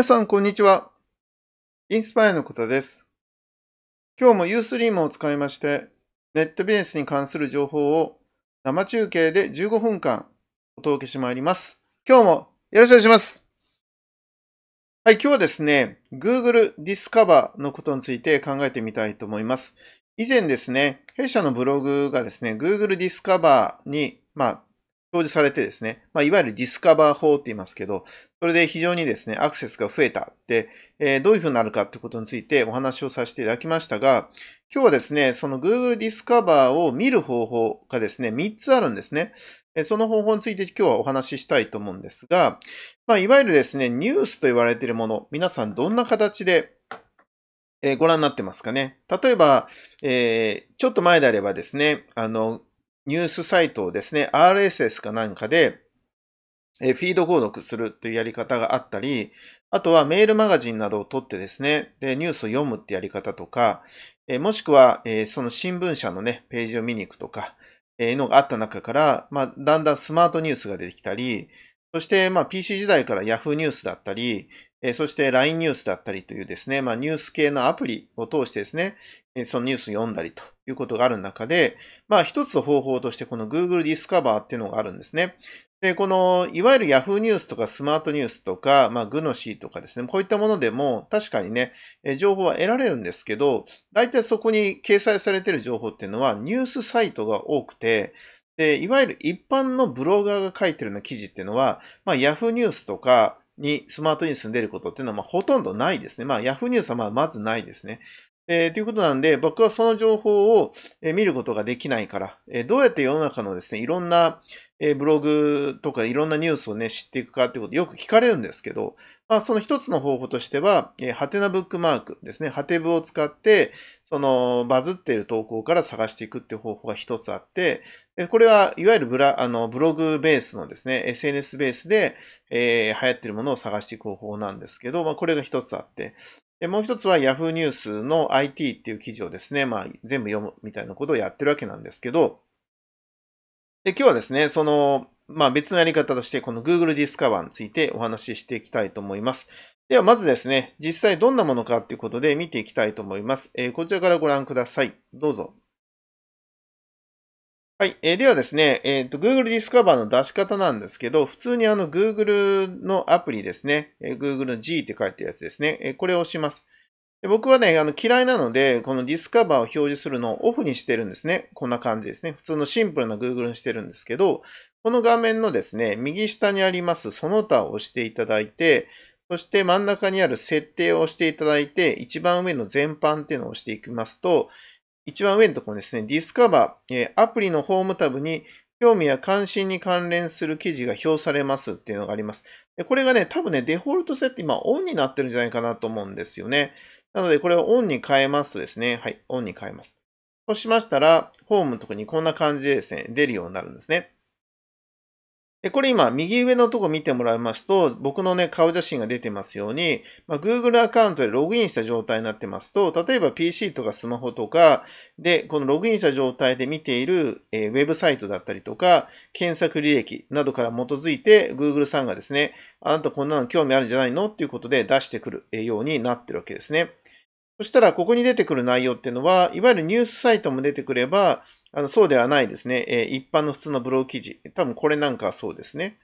皆さん、こんにちは。インスパイアのことです。今日もユースリームを使いまして、ネットビジネスに関する情報を生中継で15分間お届けしてまいります。今日もよろしくお願いします。はい、今日はですね、Google Discover のことについて考えてみたいと思います。以前ですね、弊社のブログがですね、Google Discover に、まあ、表示されてですね、まあ、いわゆるディスカバー法って言いますけど、それで非常にですね、アクセスが増えたって、えー、どういうふうになるかってことについてお話をさせていただきましたが、今日はですね、その Google ディスカバーを見る方法がですね、3つあるんですね。その方法について今日はお話ししたいと思うんですが、まあ、いわゆるですね、ニュースと言われているもの、皆さんどんな形でご覧になってますかね。例えば、えー、ちょっと前であればですね、あの、ニュースサイトをですね、RSS かなんかで、えフィード購読するというやり方があったり、あとはメールマガジンなどを取ってですね、でニュースを読むってやり方とか、えもしくは、えその新聞社のね、ページを見に行くとか、えのがあった中から、まあ、だんだんスマートニュースが出てきたり、そして、まあ、PC 時代から Yahoo ニュースだったり、えそして LINE ニュースだったりというですね、まあ、ニュース系のアプリを通してですね、えそのニュース読んだりということがある中で、まあ一つの方法としてこの Google Discover っていうのがあるんですね。で、この、いわゆる Yahoo ニュースとかスマートニュースとか、まあ、グノシーとかですね、こういったものでも確かにね、情報は得られるんですけど、大体そこに掲載されている情報っていうのはニュースサイトが多くて、で、いわゆる一般のブロガーが書いてるような記事っていうのは、まあ、Yahoo ニュースとか、に、スマートに住んでることっていうのは、まあ、ほとんどないですね。まあ、ヤフーニュースはまあまずないですね。えー、ということなんで、僕はその情報を、え見ることができないから、えどうやって世の中のですね、いろんな、えブログとかいろんなニュースをね、知っていくかってことよく聞かれるんですけど、まあ、その一つの方法としては、えハテナブックマークですね、ハテブを使って、そのバズっている投稿から探していくっていう方法が一つあって、これはいわゆるブラあのブログベースのですね、SNS ベースで、えー、流行っているものを探していく方法なんですけど、まあ、これが一つあって、もう一つは Yahoo ニュースの IT っていう記事をですね、まあ、全部読むみたいなことをやってるわけなんですけど、で今日はですね、その、まあ、別のやり方として、この Google Discover についてお話ししていきたいと思います。では、まずですね、実際どんなものかっていうことで見ていきたいと思います。えー、こちらからご覧ください。どうぞ。はい。えー、ではですね、えっ、ー、と、Google Discover の出し方なんですけど、普通にあの Google のアプリですね、えー、Google の G って書いてるやつですね、えー、これを押します。で僕はね、あの嫌いなので、この Discover を表示するのをオフにしてるんですね。こんな感じですね。普通のシンプルな Google にしてるんですけど、この画面のですね、右下にありますその他を押していただいて、そして真ん中にある設定を押していただいて、一番上の全般っていうのを押していきますと、一番上のところですね、ディスカバー、えアプリのホームタブに興味や関心に関連する記事が表されますっていうのがあります。でこれがね、多分ね、デフォルト設定今オンになってるんじゃないかなと思うんですよね。なので、これをオンに変えますとですね、はい、オンに変えます。そうしましたら、ホームのとこにこんな感じでですね、出るようになるんですね。で、これ今、右上のとこ見てもらいますと、僕のね、顔写真が出てますように、まあ、Google アカウントでログインした状態になってますと、例えば PC とかスマホとか、で、このログインした状態で見ている、えー、ウェブサイトだったりとか、検索履歴などから基づいて、Google さんがですね、あなたこんなの興味あるんじゃないのっていうことで出してくるようになってるわけですね。そしたら、ここに出てくる内容っていうのは、いわゆるニュースサイトも出てくれば、あのそうではないですね、え一般の普通のブログ記事。多分これなんかそうですね。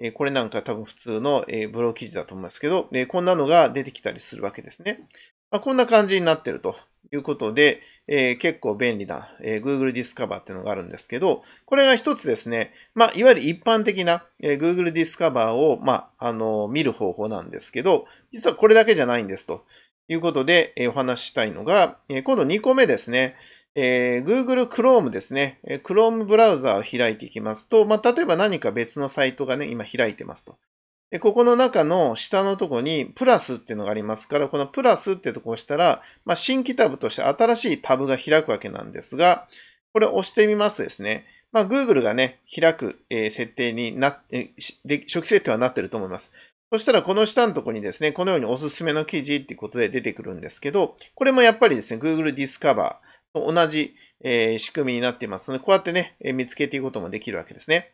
えこれなんか多分普通の、えブログ記事だと思いますけど、えこんなのが出てきたりするわけですね。まあ、こんな感じになってるということで、え結構便利な、え Google Discover っていうのがあるんですけど、これが一つですね、まあ、いわゆる一般的な、え Google Discover を、まあ、あの見る方法なんですけど、実はこれだけじゃないんですと。いうことで、えお話ししたいのが、え今度2個目ですね。えー、Google Chrome ですね。Chrome ブラウザーを開いていきますと、まあ、例えば何か別のサイトがね、今開いてますと。で、ここの中の下のとこに、プラスっていうのがありますから、このプラスってとこを押したら、まあ、新規タブとして新しいタブが開くわけなんですが、これを押してみますとですね、まあ、Google がね、開く、え設定になっ初期設定はなってると思います。そしたらこの下のとこにですね、このようにおすすめの記事っていうことで出てくるんですけど、これもやっぱりですね、Google Discover 同じ、え仕組みになっていますので、こうやってね、え見つけていくこともできるわけですね。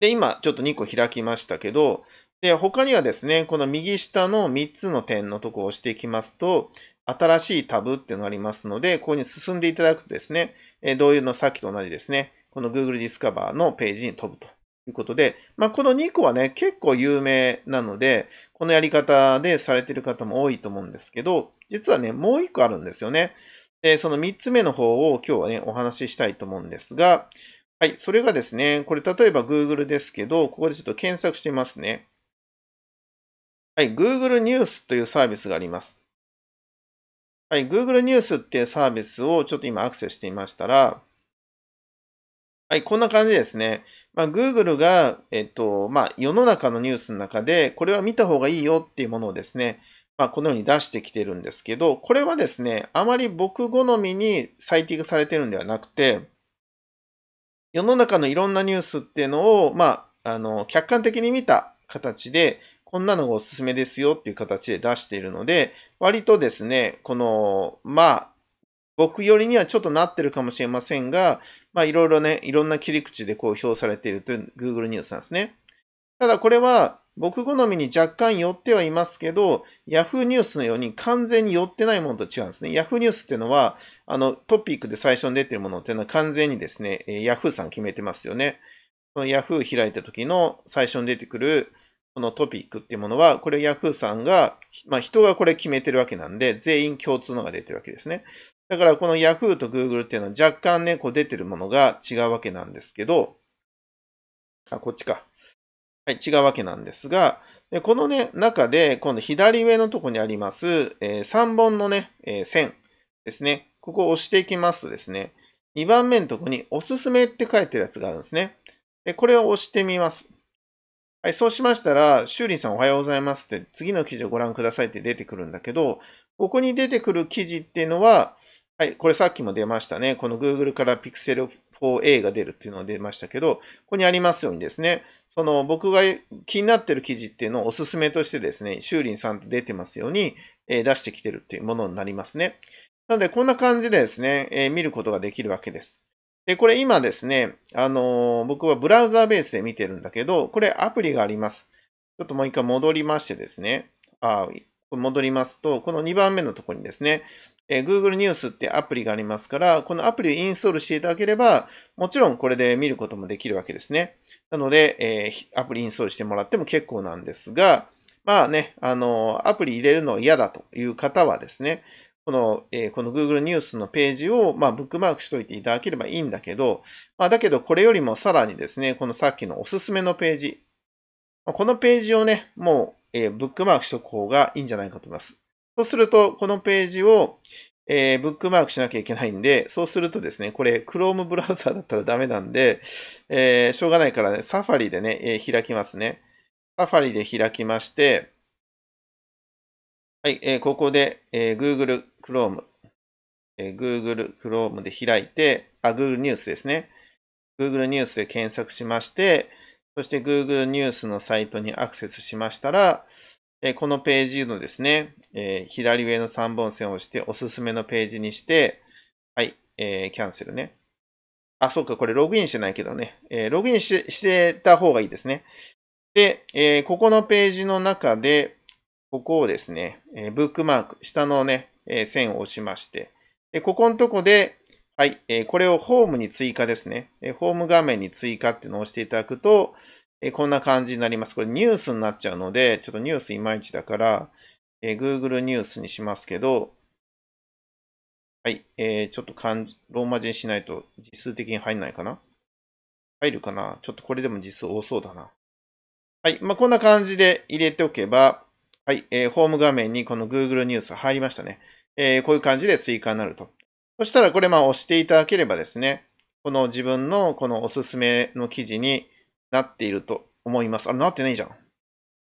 で、今ちょっと2個開きましたけど、で、他にはですね、この右下の3つの点のとこを押していきますと、新しいタブっていうのがありますので、ここに進んでいただくとですね、え同様のさっきと同じですね、この Google Discover のページに飛ぶということで、まあ、この2個はね、結構有名なので、このやり方でされている方も多いと思うんですけど、実はね、もう一個あるんですよね。で、その三つ目の方を今日はね、お話ししたいと思うんですが、はい、それがですね、これ例えば Google ですけど、ここでちょっと検索してみますね。はい、Google ニュースというサービスがあります。はい、Google ニュースっていうサービスをちょっと今アクセスしてみましたら、はい、こんな感じですね。まあ、Google が、えっと、まあ、世の中のニュースの中で、これは見た方がいいよっていうものをですね、まあ、このように出してきてるんですけど、これはですね、あまり僕好みにサイティングされてるんではなくて、世の中のいろんなニュースっていうのを、まあ、あの、客観的に見た形で、こんなのがおすすめですよっていう形で出しているので、割とですね、この、まあ、僕よりにはちょっとなってるかもしれませんが、まあ、いろいろね、いろんな切り口で公表されているという Google ニュースなんですね。ただこれは僕好みに若干寄ってはいますけど、Yahoo ニュースのように完全に寄ってないものと違うんですね。Yahoo ニュースっていうのは、あのトピックで最初に出てるものっていうのは完全にですね、Yahoo さん決めてますよね。この Yahoo 開いた時の最初に出てくるこのトピックっていうものは、これ Yahoo さんが、まあ人がこれ決めてるわけなんで、全員共通のが出てるわけですね。だからこの Yahoo と Google っていうのは若干ね、こう出てるものが違うわけなんですけど、あ、こっちか。はい、違うわけなんですが、でこのね、中で、今度左上のとこにあります、えー、3本のね、えー、線ですね。ここを押していきますとですね、2番目のとこにおすすめって書いてるやつがあるんですね。で、これを押してみます。はい、そうしましたら、修理さんおはようございますって、次の記事をご覧くださいって出てくるんだけど、ここに出てくる記事っていうのは、はい、これさっきも出ましたね。この Google から Pixel 4A が出るっていうのが出ましたけど、ここにありますようにですね、その僕が気になってる記事っていうのをおすすめとしてですね、修林さんと出てますように、え出してきてるっていうものになりますね。なので、こんな感じでですね、え見ることができるわけです。で、これ今ですね、あの僕はブラウザーベースで見てるんだけど、これアプリがあります。ちょっともう一回戻りましてですね、あ戻りますと、この2番目のところにですね、え Google ニュースってアプリがありますから、このアプリをインストールしていただければ、もちろんこれで見ることもできるわけですね。なので、えアプリインストールしてもらっても結構なんですが、まあね、あの、アプリ入れるの嫌だという方はですね、この、えー、この Google ニュースのページを、まあ、ブックマークしといていただければいいんだけど、まあ、だけどこれよりもさらにですね、このさっきのおすすめのページ、このページをね、もう、えー、ブックマークしとく方がいいんじゃないかと思います。そうすると、このページを、えー、ブックマークしなきゃいけないんで、そうするとですね、これ Chrome ブラウザだったらダメなんで、えー、しょうがないからね、Safari でね、えー、開きますね。Safari で開きまして、はい、えー、ここで、えー、Google Chrome、えー、Google Chrome で開いて、あ、Google ニュースですね。Google ニュースで検索しまして、そして Google ニュースのサイトにアクセスしましたら、このページのですね、左上の3本線を押して、おすすめのページにして、はい、キャンセルね。あ、そうか、これログインしてないけどね。ログインしてた方がいいですね。で、ここのページの中で、ここをですね、ブックマーク、下のね、線を押しまして、で、ここのとこで、はい、これをホームに追加ですね、ホーム画面に追加っていうのを押していただくと、えこんな感じになります。これニュースになっちゃうので、ちょっとニュースいまいちだから、え Google ニュースにしますけど、はい、えー、ちょっとローマ字にしないと実数的に入んないかな入るかなちょっとこれでも実数多そうだな。はい、まあ、こんな感じで入れておけば、はい、えー、ホーム画面にこの Google ニュース入りましたね。えー、こういう感じで追加になると。そしたらこれまあ押していただければですね、この自分のこのおすすめの記事に、なっていると思います。あなってないじゃん。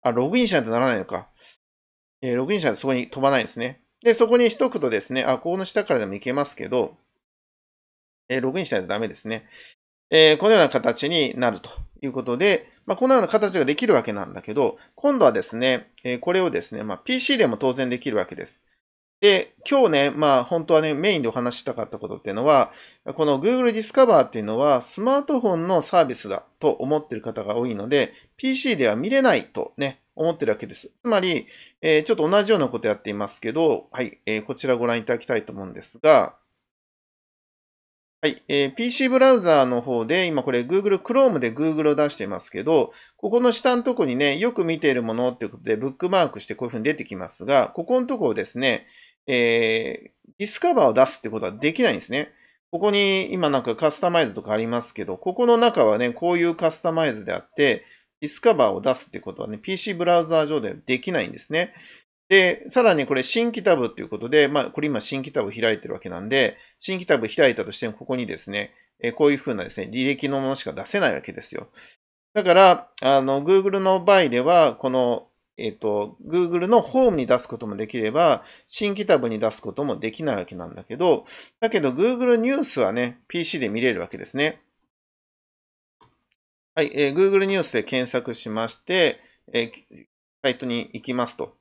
あ、ログインしないとならないのか。えー、ログインしたらそこに飛ばないんですね。で、そこにしとくとですね、あ、ここの下からでもいけますけど、えー、ログインしないとダメですね。えー、このような形になるということで、まあ、このような形ができるわけなんだけど、今度はですね、えこれをですね、まあ、PC でも当然できるわけです。で、今日ね、まあ本当はね、メインでお話したかったことっていうのは、この Google Discover っていうのはスマートフォンのサービスだと思ってる方が多いので、PC では見れないとね、思ってるわけです。つまり、えー、ちょっと同じようなことやっていますけど、はい、えー、こちらご覧いただきたいと思うんですが、はい、えー、PC ブラウザーの方で、今これ Google Chrome で Google を出してますけど、ここの下のとこにね、よく見ているものっていうことでブックマークしてこういうふうに出てきますが、ここのとこをですね、えー、ディスカバーを出すってことはできないんですね。ここに今なんかカスタマイズとかありますけど、ここの中はね、こういうカスタマイズであって、ディスカバーを出すってことはね、PC ブラウザー上ではできないんですね。で、さらにこれ新規タブっていうことで、まあ、これ今新規タブ開いてるわけなんで、新規タブ開いたとしても、ここにですね、こういうふうなですね、履歴のものしか出せないわけですよ。だから、あの、Google の場合では、この、えっ、ー、と、Google のホームに出すこともできれば、新規タブに出すこともできないわけなんだけど、だけど Google ニュースはね、PC で見れるわけですね。はい、えー、Google ニュースで検索しまして、えー、サイトに行きますと。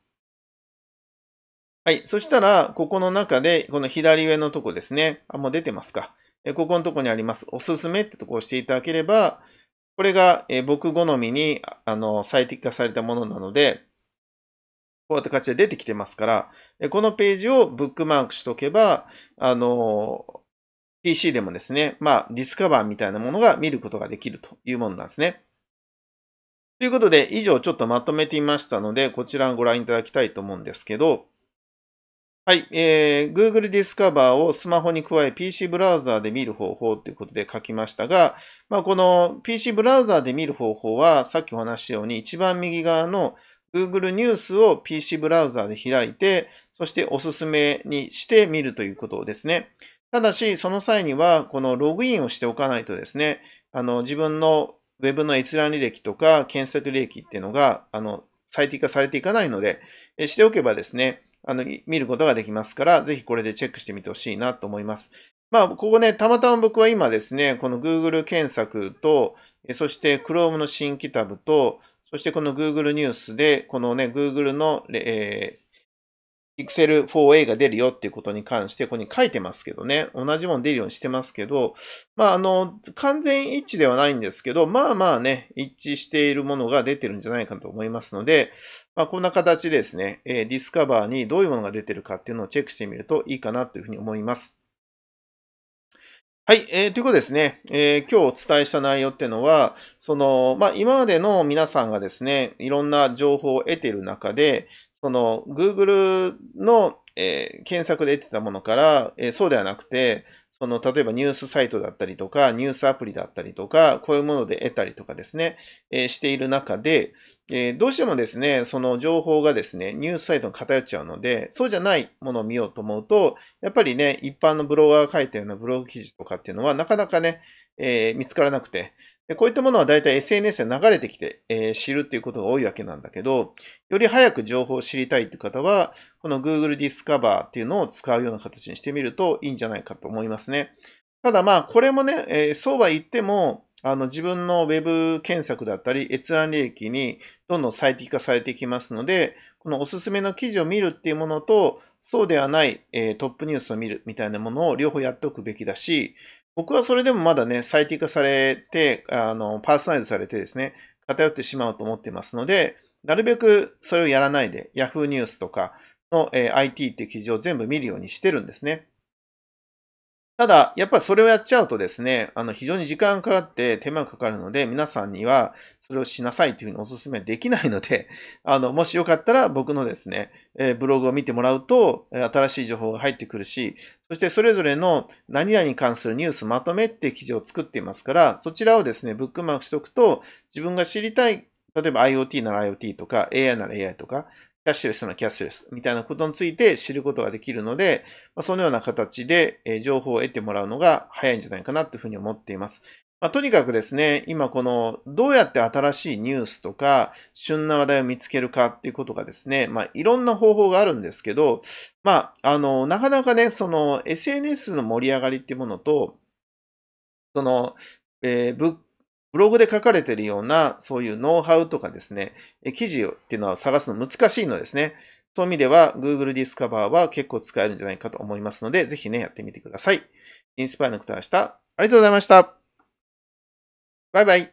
はい。そしたら、ここの中で、この左上のとこですね。あ、もう出てますか。ここのとこにあります。おすすめってとこを押していただければ、これが僕好みにあの最適化されたものなので、こうやって形で出てきてますから、このページをブックマークしとけば、あの、PC でもですね、まあ、ディスカバーみたいなものが見ることができるというものなんですね。ということで、以上ちょっとまとめてみましたので、こちらをご覧いただきたいと思うんですけど、はい、えー、Google Discover をスマホに加え PC ブラウザーで見る方法ということで書きましたが、まあ、この PC ブラウザーで見る方法は、さっきお話したように一番右側の Google ニュースを PC ブラウザーで開いて、そしておすすめにして見るということですね。ただし、その際には、このログインをしておかないとですね、あの、自分の Web の閲覧履歴とか検索履歴っていうのが、あの、最適化されていかないので、しておけばですね、あの、見ることができますから、ぜひこれでチェックしてみてほしいなと思います。まあ、ここね、たまたま僕は今ですね、この Google 検索と、そして Chrome の新規タブと、そしてこの Google ニュースで、このね、Google の、えーピクセ e l 4a が出るよっていうことに関して、ここに書いてますけどね、同じもん出るようにしてますけど、まあ、あの、完全一致ではないんですけど、まあまあね、一致しているものが出てるんじゃないかと思いますので、まあ、こんな形でですね、ディスカバーにどういうものが出てるかっていうのをチェックしてみるといいかなというふうに思います。はい、えー、ということですね、えー、今日お伝えした内容っていうのは、その、まあ、今までの皆さんがですね、いろんな情報を得ている中で、その Google の、えー、検索で得てたものから、えー、そうではなくて、その例えばニュースサイトだったりとか、ニュースアプリだったりとか、こういうもので得たりとかですね、えー、している中で、えどうしてもですね、その情報がですね、ニュースサイトに偏っちゃうので、そうじゃないものを見ようと思うと、やっぱりね、一般のブロガーが書いたようなブログ記事とかっていうのは、なかなかね、え見つからなくて、でこういったものはだいたい SNS で流れてきて、えー、知るっていうことが多いわけなんだけど、より早く情報を知りたいっていう方は、この Google Discover っていうのを使うような形にしてみるといいんじゃないかと思いますね。ただまあ、これもね、えー、そうは言っても、あの、自分の Web 検索だったり、閲覧履歴にどんどん最適化されていきますので、このおすすめの記事を見るっていうものと、そうではない、えー、トップニュースを見るみたいなものを両方やっておくべきだし、僕はそれでもまだね、最適化されて、あの、パーソナイズされてですね、偏ってしまうと思ってますので、なるべくそれをやらないで、Yahoo ニュースとかの、えー、IT っていう記事を全部見るようにしてるんですね。ただ、やっぱりそれをやっちゃうとですね、あの、非常に時間かかって手間がかかるので、皆さんにはそれをしなさいというふうにお勧めできないので、あの、もしよかったら僕のですね、えブログを見てもらうと、新しい情報が入ってくるし、そしてそれぞれの何々に関するニュースまとめって記事を作っていますから、そちらをですね、ブックマークしておくと、自分が知りたい例えば IoT なら IoT とか AI なら AI とか、キャッシュレスのキャッシュレスみたいなことについて知ることができるので、まあ、そのような形で情報を得てもらうのが早いんじゃないかなというふうに思っています。まあ、とにかくですね、今このどうやって新しいニュースとか旬な話題を見つけるかっていうことがですね、まあいろんな方法があるんですけど、まああの、なかなかね、その SNS の盛り上がりっていうものと、その、えー、ブログで書かれているような、そういうノウハウとかですね、記事っていうのは探すの難しいのですね。そういう意味では Google Discover は結構使えるんじゃないかと思いますので、ぜひね、やってみてください。インスパイアのとでした。ありがとうございました。バイバイ。